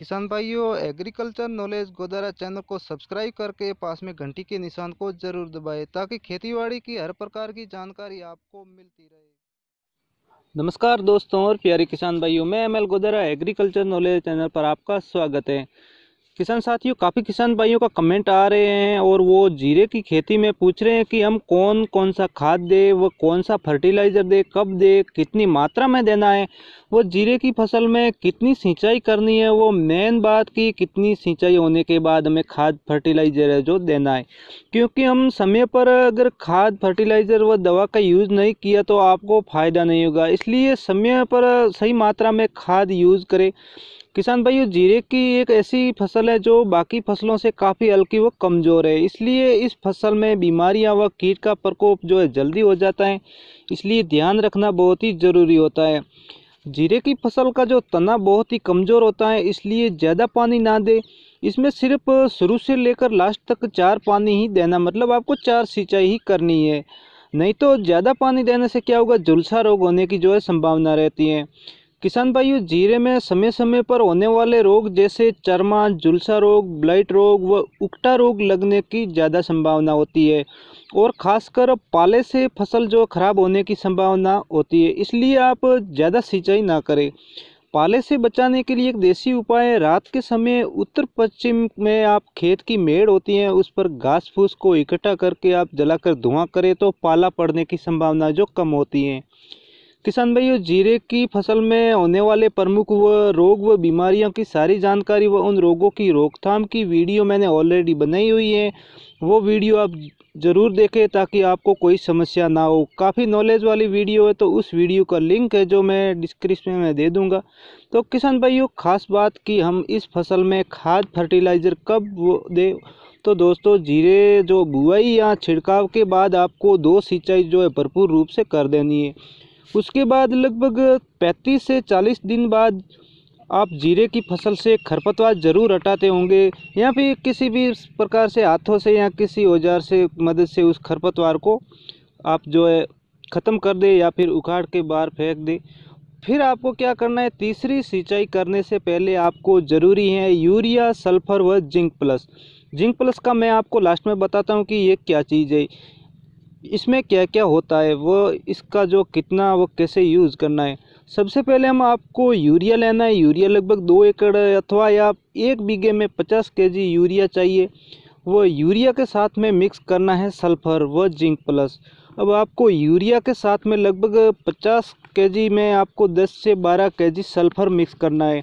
किसान भाइयों agriculture knowledge Godara channel को सब्सक्राइब करके पास में घंटी के निशान को जरूर दबाएं ताकि खेतीबाड़ी की हर प्रकार की जानकारी आपको मिलती रहे नमस्कार दोस्तों और प्यारे किसान भाइयों मैं M L Godara agriculture knowledge channel पर आपका स्वागत है किसान साथियों काफ़ी किसान भाइयों का कमेंट आ रहे हैं और वो जीरे की खेती में पूछ रहे हैं कि हम कौन कौन सा खाद दें वो कौन सा फर्टिलाइज़र दें कब दे कितनी मात्रा में देना है वो जीरे की फसल में कितनी सिंचाई करनी है वो मेन बात कि कितनी सिंचाई होने के बाद हमें खाद फर्टिलाइज़र है जो देना है क्योंकि हम समय पर अगर खाद फर्टिलाइज़र व दवा का यूज़ नहीं किया तो आपको फ़ायदा नहीं होगा इसलिए समय पर सही मात्रा में खाद यूज़ करें किसान भाइयों जीरे की एक ऐसी फसल है जो बाकी फसलों से काफ़ी हल्की व कमज़ोर है इसलिए इस फसल में बीमारियां व कीट का प्रकोप जो है जल्दी हो जाता है इसलिए ध्यान रखना बहुत ही ज़रूरी होता है जीरे की फसल का जो तना बहुत ही कमज़ोर होता है इसलिए ज़्यादा पानी ना दे इसमें सिर्फ शुरू से लेकर लास्ट तक चार पानी ही देना मतलब आपको चार सिंचाई ही करनी है नहीं तो ज़्यादा पानी देने से क्या होगा झुलसा रोग होने की जो है संभावना रहती है किसान भाइयों जीरे में समय समय पर होने वाले रोग जैसे चर्मा जुलसा रोग ब्लाइट रोग व उकटा रोग लगने की ज़्यादा संभावना होती है और खासकर पाले से फसल जो खराब होने की संभावना होती है इसलिए आप ज़्यादा सिंचाई ना करें पाले से बचाने के लिए एक देसी उपाय है रात के समय उत्तर पश्चिम में आप खेत की मेड़ होती हैं उस पर घास फूस को इकट्ठा करके आप जलाकर धुआं करें तो पाला पड़ने की संभावना जो कम होती है किसान भाइयों जीरे की फसल में होने वाले प्रमुख व रोग व बीमारियों की सारी जानकारी व उन रोगों की रोकथाम की वीडियो मैंने ऑलरेडी बनाई हुई है वो वीडियो आप ज़रूर देखें ताकि आपको कोई समस्या ना हो काफ़ी नॉलेज वाली वीडियो है तो उस वीडियो का लिंक है जो मैं डिस्क्रिप्शन में दे दूंगा तो किसान भाइयों खास बात कि हम इस फसल में खाद फर्टिलाइज़र कब वो दे तो दोस्तों जीरे जो बुआई या छिड़काव के बाद आपको दो सिंचाई जो है भरपूर रूप से कर देनी है उसके बाद लगभग 35 से 40 दिन बाद आप जीरे की फसल से खरपतवार ज़रूर हटाते होंगे या फिर किसी भी प्रकार से हाथों से या किसी औजार से मदद से उस खरपतवार को आप जो है ख़त्म कर दे या फिर उखाड़ के बाहर फेंक दे फिर आपको क्या करना है तीसरी सिंचाई करने से पहले आपको ज़रूरी है यूरिया सल्फर व जिंक प्लस जिंक प्लस का मैं आपको लास्ट में बताता हूँ कि ये क्या चीज़ है इसमें क्या क्या होता है वो इसका जो कितना वो कैसे यूज़ करना है सबसे पहले हम आपको यूरिया लेना है यूरिया लगभग दो एकड़ अथवा या एक बीघे में पचास के जी यूरिया चाहिए वो यूरिया के साथ में मिक्स करना है सल्फर व जिंक प्लस अब आपको यूरिया के साथ में लगभग पचास के जी में आपको दस से बारह के जी सल्फ़र मिक्स करना है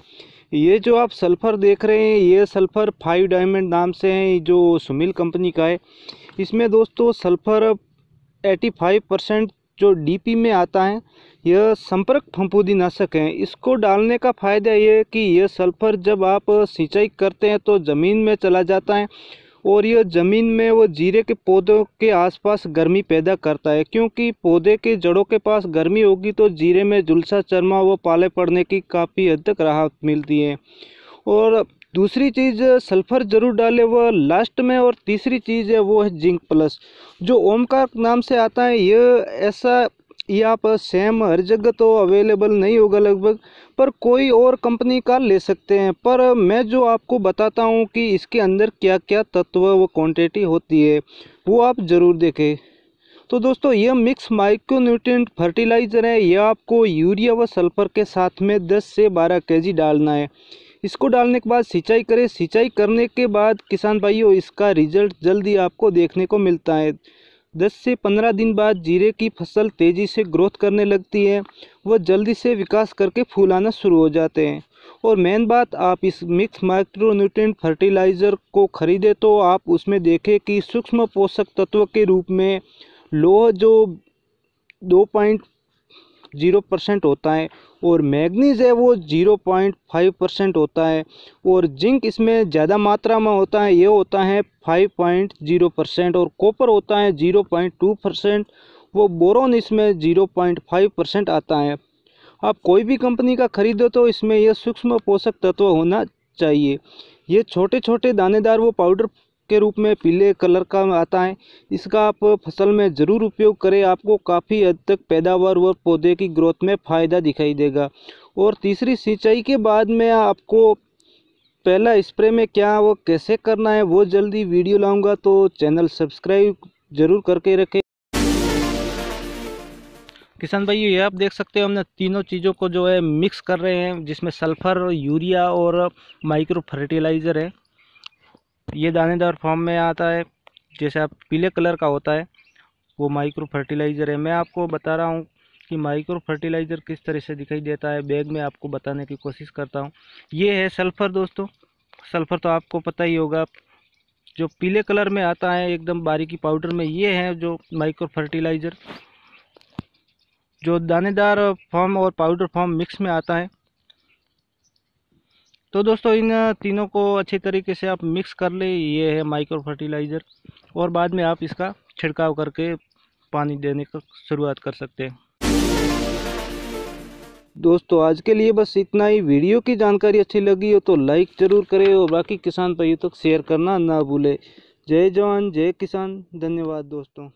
ये जो आप सल्फ़र देख रहे हैं ये सल्फ़र फाइव डायमंड नाम से हैं जो सुमिल कंपनी का है इसमें दोस्तों सल्फ़र एटी फाइव परसेंट जो डीपी में आता है यह संपर्क फंपूदी नाशक है इसको डालने का फ़ायदा ये कि यह सल्फ़र जब आप सिंचाई करते हैं तो ज़मीन में चला जाता है और यह ज़मीन में वो जीरे के पौधों के आसपास गर्मी पैदा करता है क्योंकि पौधे के जड़ों के पास गर्मी होगी तो जीरे में जुलसा चरमा व पाले पड़ने की काफ़ी हद तक राहत मिलती है और दूसरी चीज़ सल्फर जरूर डालें वह लास्ट में और तीसरी चीज़ है वो है जिंक प्लस जो ओमकार नाम से आता है ये ऐसा ये आप सेम हर जगह तो अवेलेबल नहीं होगा लगभग पर कोई और कंपनी का ले सकते हैं पर मैं जो आपको बताता हूँ कि इसके अंदर क्या क्या तत्व व क्वांटिटी होती है वो आप ज़रूर देखें तो दोस्तों यह मिक्स माइक्रोन्यूट्रिएंट फर्टिलाइज़र है यह आपको यूरिया व सल्फर के साथ में 10 से 12 केजी डालना है इसको डालने के बाद सिंचाई करें सिंचाई करने के बाद किसान भाइयों इसका रिजल्ट जल्दी आपको देखने को मिलता है दस से पंद्रह दिन बाद जीरे की फसल तेज़ी से ग्रोथ करने लगती है वह जल्दी से विकास करके फूल आना शुरू हो जाते हैं और मेन बात आप इस मिक्स माइक्रोन्यूट्रेंट फर्टिलाइज़र को खरीदें तो आप उसमें देखें कि सूक्ष्म पोषक तत्व के रूप में लोह जो दो पॉइंट ज़ीरो परसेंट होता है और मैगनीज है वो ज़ीरो पॉइंट फाइव परसेंट होता है और जिंक इसमें ज़्यादा मात्रा में होता है ये होता है फाइव पॉइंट ज़ीरो परसेंट और कॉपर होता है ज़ीरो पॉइंट टू परसेंट वो बोरोन इसमें ज़ीरो पॉइंट फाइव परसेंट आता है आप कोई भी कंपनी का खरीदो तो इसमें यह सूक्ष्म पोषक तत्व होना चाहिए ये छोटे छोटे दानेदार वो पाउडर के रूप में पीले कलर का आता है इसका आप फसल में ज़रूर उपयोग करें आपको काफ़ी हद तक पैदावार और पौधे की ग्रोथ में फ़ायदा दिखाई देगा और तीसरी सिंचाई के बाद में आपको पहला स्प्रे में क्या वो कैसे करना है वो जल्दी वीडियो लाऊंगा तो चैनल सब्सक्राइब ज़रूर करके रखें किसान भाई ये आप देख सकते हो हमने तीनों चीज़ों को जो है मिक्स कर रहे हैं जिसमें सल्फ़र यूरिया और माइक्रो फर्टिलाइज़र है ये दानेदार फॉर्म में आता है जैसे आप पीले कलर का होता है वो माइक्रो फर्टिलाइज़र है मैं आपको बता रहा हूँ कि माइक्रो फर्टिलाइज़र किस तरह से दिखाई देता है बैग में आपको बताने की कोशिश करता हूँ ये है सल्फ़र दोस्तों सल्फ़र तो आपको पता ही होगा जो पीले कलर में आता है एकदम बारीकी पाउडर में ये है जो माइक्रो फर्टिलाइज़र जो दानेदार फॉर्म और पाउडर फॉर्म मिक्स में आता है तो दोस्तों इन तीनों को अच्छे तरीके से आप मिक्स कर ले ये है माइक्रो फर्टिलाइज़र और बाद में आप इसका छिड़काव करके पानी देने का शुरुआत कर सकते हैं दोस्तों आज के लिए बस इतना ही वीडियो की जानकारी अच्छी लगी हो तो लाइक ज़रूर करें और बाकी किसान भाइयों तक शेयर करना ना भूलें जय जवान जय किसान धन्यवाद दोस्तों